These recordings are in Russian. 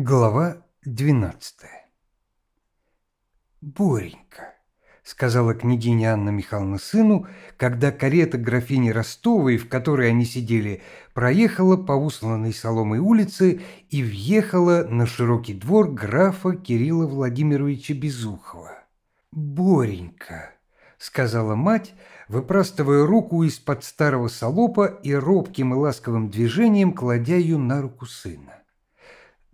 Глава 12 «Боренька», — сказала княгиня Анна Михайловна сыну, когда карета графини Ростовой, в которой они сидели, проехала по усланной соломой улице и въехала на широкий двор графа Кирилла Владимировича Безухова. «Боренька», — сказала мать, выпрастывая руку из-под старого солопа и робким и ласковым движением кладя ее на руку сына. —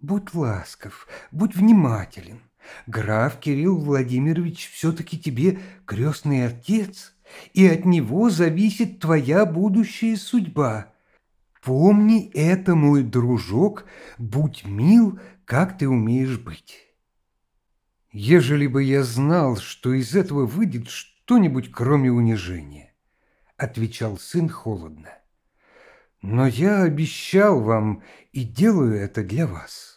Будь ласков, будь внимателен. Граф Кирилл Владимирович все-таки тебе крестный отец, и от него зависит твоя будущая судьба. Помни это, мой дружок, будь мил, как ты умеешь быть. Ежели бы я знал, что из этого выйдет что-нибудь, кроме унижения, — отвечал сын холодно. Но я обещал вам и делаю это для вас.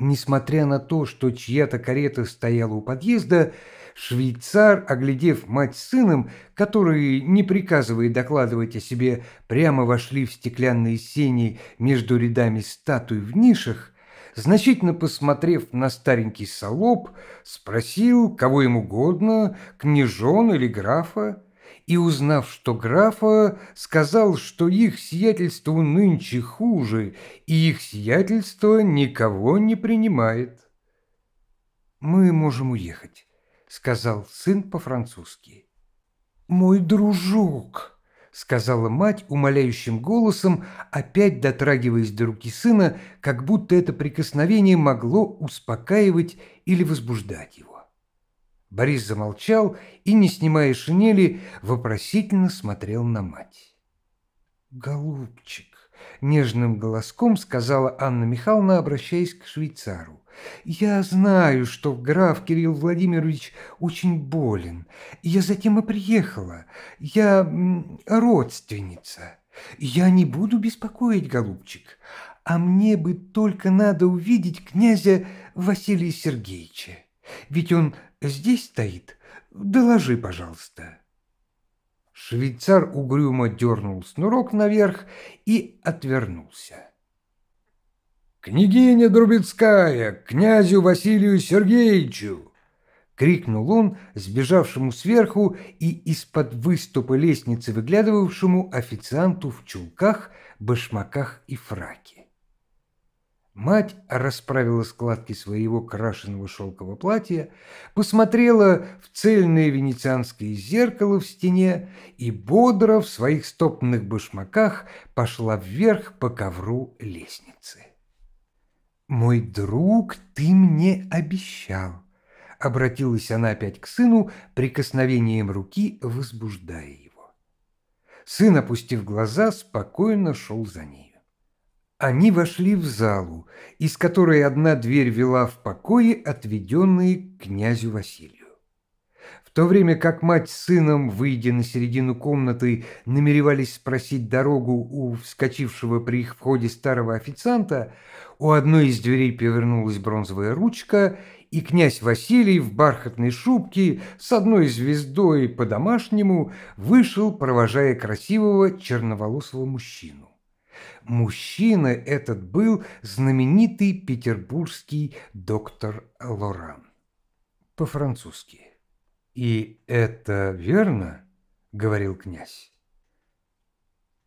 Несмотря на то, что чья-то карета стояла у подъезда, швейцар, оглядев мать с сыном, которые, не приказывая докладывать о себе, прямо вошли в стеклянные сени между рядами статуй в нишах, значительно посмотрев на старенький солоб, спросил, кого ему угодно, княжон или графа, и, узнав, что графа, сказал, что их сиятельству нынче хуже, и их сиятельство никого не принимает. «Мы можем уехать», — сказал сын по-французски. «Мой дружок», — сказала мать умоляющим голосом, опять дотрагиваясь до руки сына, как будто это прикосновение могло успокаивать или возбуждать его. Борис замолчал и, не снимая шинели, вопросительно смотрел на мать. «Голубчик», — нежным голоском сказала Анна Михайловна, обращаясь к швейцару, «я знаю, что граф Кирилл Владимирович очень болен. Я затем и приехала. Я родственница. Я не буду беспокоить, голубчик, а мне бы только надо увидеть князя Василия Сергеевича. Ведь он здесь стоит? Доложи, пожалуйста». Швейцар угрюмо дернул снурок наверх и отвернулся. «Княгиня Друбецкая, князю Василию Сергеевичу!» Крикнул он сбежавшему сверху и из-под выступа лестницы выглядывавшему официанту в чулках, башмаках и фраке. Мать расправила складки своего крашеного шелкового платья, посмотрела в цельное венецианское зеркало в стене и бодро в своих стопных башмаках пошла вверх по ковру лестницы. «Мой друг, ты мне обещал!» Обратилась она опять к сыну, прикосновением руки возбуждая его. Сын, опустив глаза, спокойно шел за ней. Они вошли в залу, из которой одна дверь вела в покои, отведенные к князю Василию. В то время как мать с сыном, выйдя на середину комнаты, намеревались спросить дорогу у вскочившего при их входе старого официанта, у одной из дверей повернулась бронзовая ручка, и князь Василий в бархатной шубке с одной звездой по-домашнему вышел, провожая красивого черноволосого мужчину. Мужчина этот был знаменитый петербургский доктор Лоран. По-французски. «И это верно?» — говорил князь.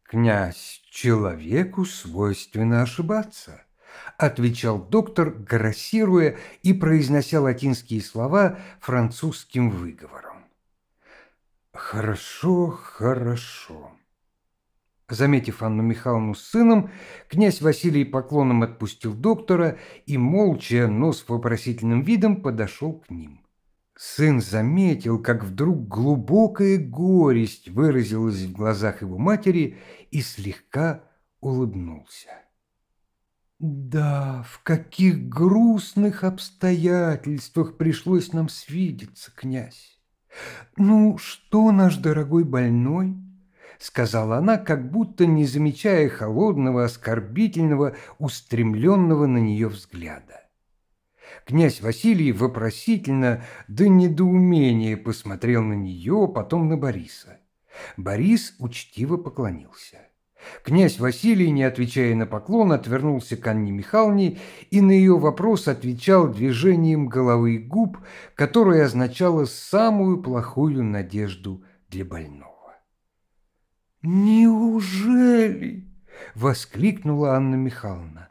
«Князь, человеку свойственно ошибаться», — отвечал доктор, грассируя и произнося латинские слова французским выговором. «Хорошо, хорошо», Заметив Анну Михайловну с сыном, князь Василий поклоном отпустил доктора и молча, но с вопросительным видом подошел к ним. Сын заметил, как вдруг глубокая горесть выразилась в глазах его матери и слегка улыбнулся. «Да, в каких грустных обстоятельствах пришлось нам свидеться, князь! Ну, что наш дорогой больной?» — сказала она, как будто не замечая холодного, оскорбительного, устремленного на нее взгляда. Князь Василий вопросительно до недоумения посмотрел на нее, потом на Бориса. Борис учтиво поклонился. Князь Василий, не отвечая на поклон, отвернулся к Анне Михайловне и на ее вопрос отвечал движением головы и губ, которое означало самую плохую надежду для больного. «Неужели?» — воскликнула Анна Михайловна.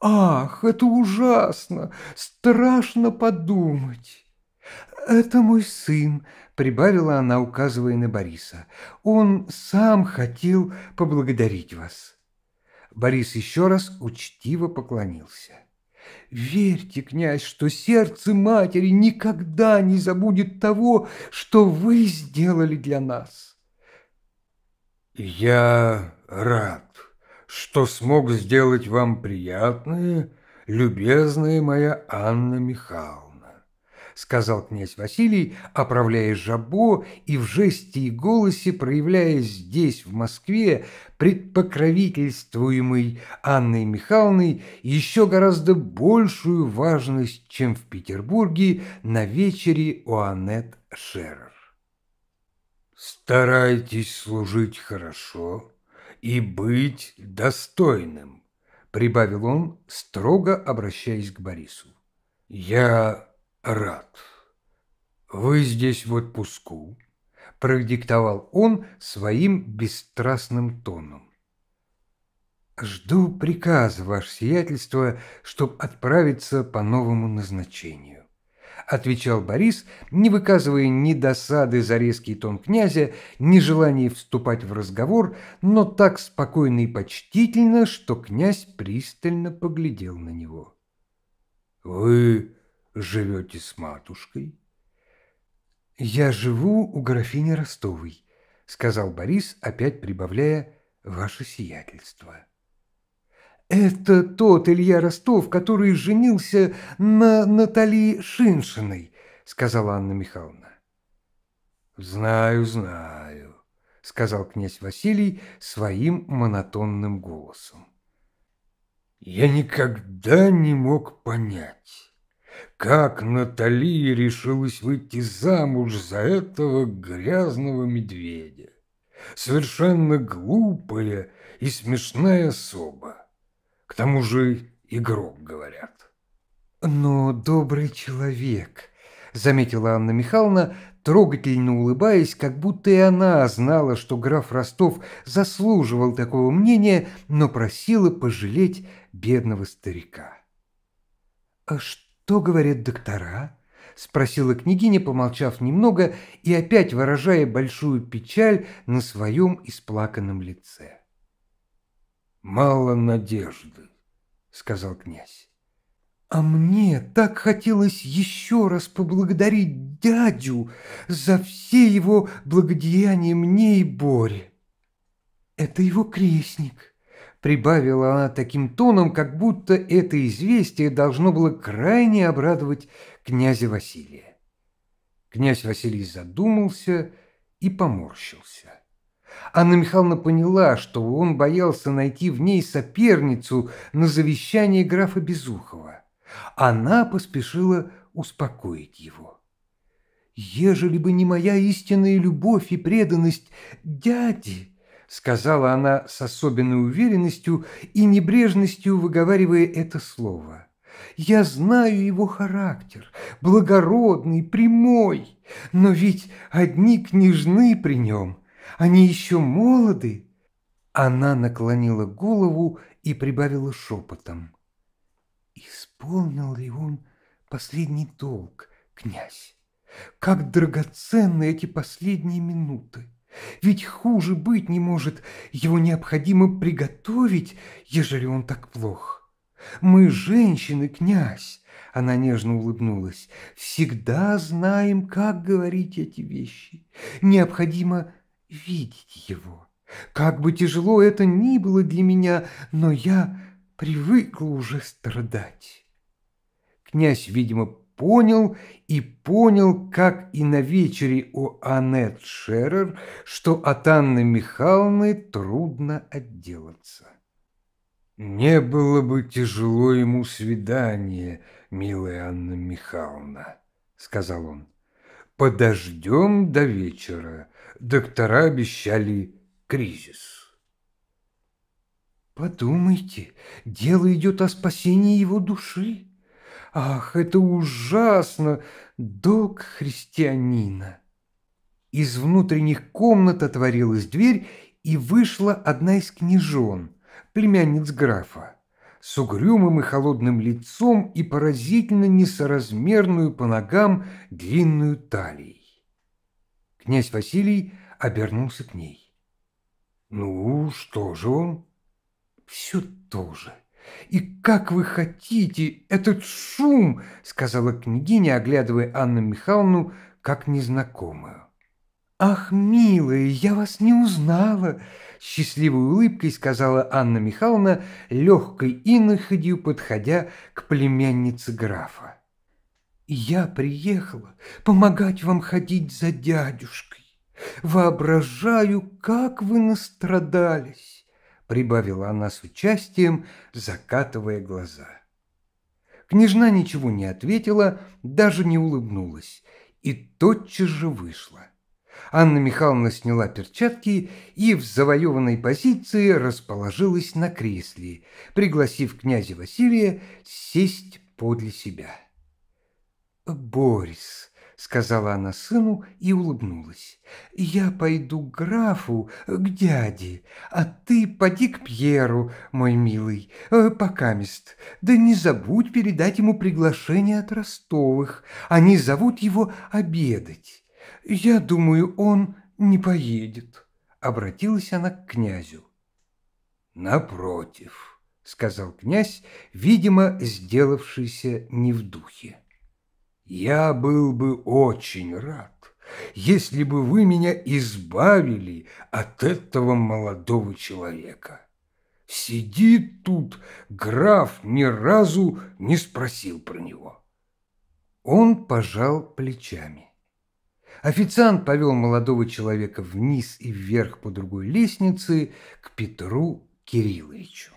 «Ах, это ужасно! Страшно подумать!» «Это мой сын», — прибавила она, указывая на Бориса. «Он сам хотел поблагодарить вас». Борис еще раз учтиво поклонился. «Верьте, князь, что сердце матери никогда не забудет того, что вы сделали для нас». «Я рад, что смог сделать вам приятное, любезная моя Анна Михайловна», сказал князь Василий, оправляя жабо и в жесте и голосе проявляя здесь, в Москве, предпокровительствуемой Анной Михайловной еще гораздо большую важность, чем в Петербурге на вечере у Аннет Шера. «Старайтесь служить хорошо и быть достойным», прибавил он, строго обращаясь к Борису. «Я рад. Вы здесь в отпуску», продиктовал он своим бесстрастным тоном. «Жду приказа, ваше сиятельство, чтобы отправиться по новому назначению». – отвечал Борис, не выказывая ни досады за резкий тон князя, ни желания вступать в разговор, но так спокойно и почтительно, что князь пристально поглядел на него. «Вы живете с матушкой?» «Я живу у графини Ростовой», — сказал Борис, опять прибавляя «ваше сиятельство». Это тот Илья Ростов, который женился на Наталье Шиншиной, сказала Анна Михайловна. Знаю, знаю, сказал князь Василий своим монотонным голосом. Я никогда не мог понять, как Наталья решилась выйти замуж за этого грязного медведя. Совершенно глупая и смешная особа. К тому же игрок, говорят. Но добрый человек, заметила Анна Михайловна, трогательно улыбаясь, как будто и она знала, что граф Ростов заслуживал такого мнения, но просила пожалеть бедного старика. «А что говорят доктора?» — спросила княгиня, помолчав немного и опять выражая большую печаль на своем исплаканном лице мало надежды», — сказал князь. «А мне так хотелось еще раз поблагодарить дядю за все его благодеяния мне и Боре». «Это его крестник», — прибавила она таким тоном, как будто это известие должно было крайне обрадовать князя Василия. Князь Василий задумался и поморщился. Анна Михайловна поняла, что он боялся найти в ней соперницу на завещание графа Безухова. Она поспешила успокоить его. «Ежели бы не моя истинная любовь и преданность дяди», — сказала она с особенной уверенностью и небрежностью выговаривая это слово. «Я знаю его характер, благородный, прямой, но ведь одни княжны при нем, они еще молоды!» Она наклонила голову и прибавила шепотом. «Исполнил ли он последний долг, князь? Как драгоценны эти последние минуты! Ведь хуже быть не может, его необходимо приготовить, ежели он так плох. Мы, женщины, князь, она нежно улыбнулась. «Всегда знаем, как говорить эти вещи. Необходимо видеть его. Как бы тяжело это ни было для меня, но я привыкла уже страдать. Князь, видимо, понял и понял, как и на вечере у Аннет Шерер, что от Анны Михайловны трудно отделаться. «Не было бы тяжело ему свидание, милая Анна Михайловна», — сказал он. «Подождем до вечера доктора обещали кризис. Подумайте, дело идет о спасении его души. Ах, это ужасно! Долг христианина! Из внутренних комнат отворилась дверь, и вышла одна из княжон, племянниц графа, с угрюмым и холодным лицом и поразительно несоразмерную по ногам длинную талией. Князь Василий обернулся к ней. «Ну, что же он?» «Все то же. И как вы хотите этот шум?» — сказала княгиня, оглядывая Анну Михайловну как незнакомую. «Ах, милая, я вас не узнала!» — счастливой улыбкой сказала Анна Михайловна, легкой иноходью подходя к племяннице графа. Я приехала помогать вам ходить за дядюшкой. Воображаю, как вы настрадались, — прибавила она с участием, закатывая глаза. Княжна ничего не ответила, даже не улыбнулась, и тотчас же вышла. Анна Михайловна сняла перчатки и в завоеванной позиции расположилась на кресле, пригласив князя Василия сесть подле себя. «Борис», — сказала она сыну и улыбнулась, — «я пойду к графу, к дяде, а ты поди к Пьеру, мой милый, э, покамест, да не забудь передать ему приглашение от Ростовых, они зовут его обедать. Я думаю, он не поедет», — обратилась она к князю. «Напротив», — сказал князь, видимо, сделавшийся не в духе. Я был бы очень рад, если бы вы меня избавили от этого молодого человека. Сидит тут, граф ни разу не спросил про него. Он пожал плечами. Официант повел молодого человека вниз и вверх по другой лестнице к Петру Кирилловичу.